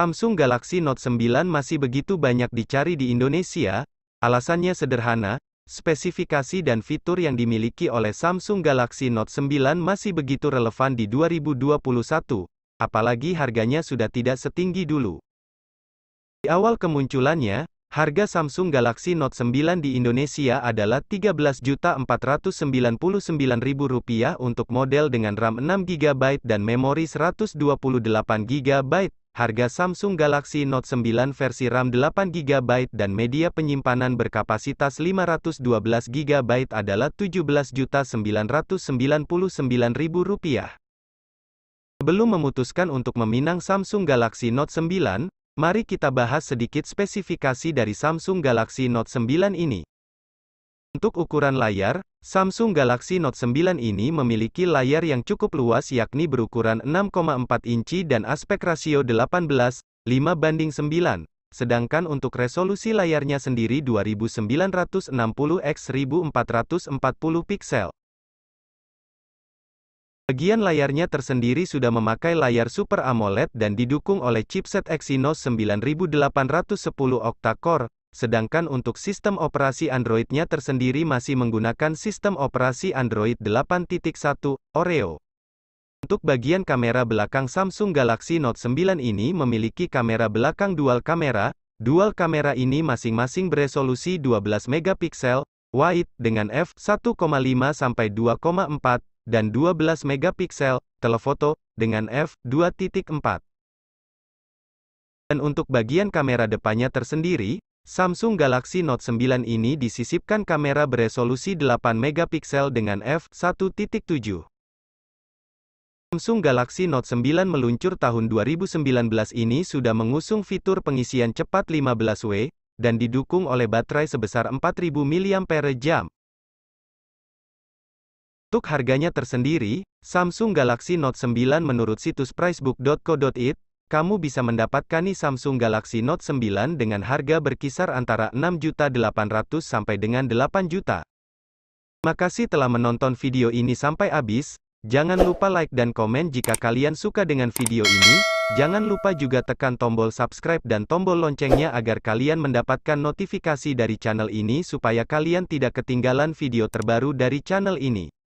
Samsung Galaxy Note 9 masih begitu banyak dicari di Indonesia, alasannya sederhana, spesifikasi dan fitur yang dimiliki oleh Samsung Galaxy Note 9 masih begitu relevan di 2021, apalagi harganya sudah tidak setinggi dulu. Di awal kemunculannya, harga Samsung Galaxy Note 9 di Indonesia adalah Rp13.499.000 untuk model dengan RAM 6GB dan memori 128GB, harga Samsung Galaxy Note 9 versi RAM 8GB dan media penyimpanan berkapasitas 512GB adalah Rp17.999.000. Sebelum memutuskan untuk meminang Samsung Galaxy Note 9, mari kita bahas sedikit spesifikasi dari Samsung Galaxy Note 9 ini. Untuk ukuran layar, Samsung Galaxy Note 9 ini memiliki layar yang cukup luas yakni berukuran 6,4 inci dan aspek rasio 18, 5 banding 9. Sedangkan untuk resolusi layarnya sendiri 2960 x 1440 piksel. Bagian layarnya tersendiri sudah memakai layar Super AMOLED dan didukung oleh chipset Exynos 9810 octa-core, sedangkan untuk sistem operasi Androidnya tersendiri masih menggunakan sistem operasi Android 8.1, Oreo. Untuk bagian kamera belakang Samsung Galaxy Note 9 ini memiliki kamera belakang dual kamera, dual kamera ini masing-masing beresolusi 12 megapiksel wide dengan f 1,5 sampai 2,4 dan 12 megapiksel telefoto dengan f 2.4. Dan untuk bagian kamera depannya tersendiri, Samsung Galaxy Note 9 ini disisipkan kamera beresolusi 8 megapiksel dengan f1.7. Samsung Galaxy Note 9 meluncur tahun 2019 ini sudah mengusung fitur pengisian cepat 15W, dan didukung oleh baterai sebesar 4000 mAh. Untuk harganya tersendiri, Samsung Galaxy Note 9 menurut situs pricebook.co.id kamu bisa mendapatkan Samsung Galaxy Note 9 dengan harga berkisar antara 6.800 sampai dengan 8 juta. Makasih telah menonton video ini sampai habis, jangan lupa like dan komen jika kalian suka dengan video ini, jangan lupa juga tekan tombol subscribe dan tombol loncengnya agar kalian mendapatkan notifikasi dari channel ini supaya kalian tidak ketinggalan video terbaru dari channel ini.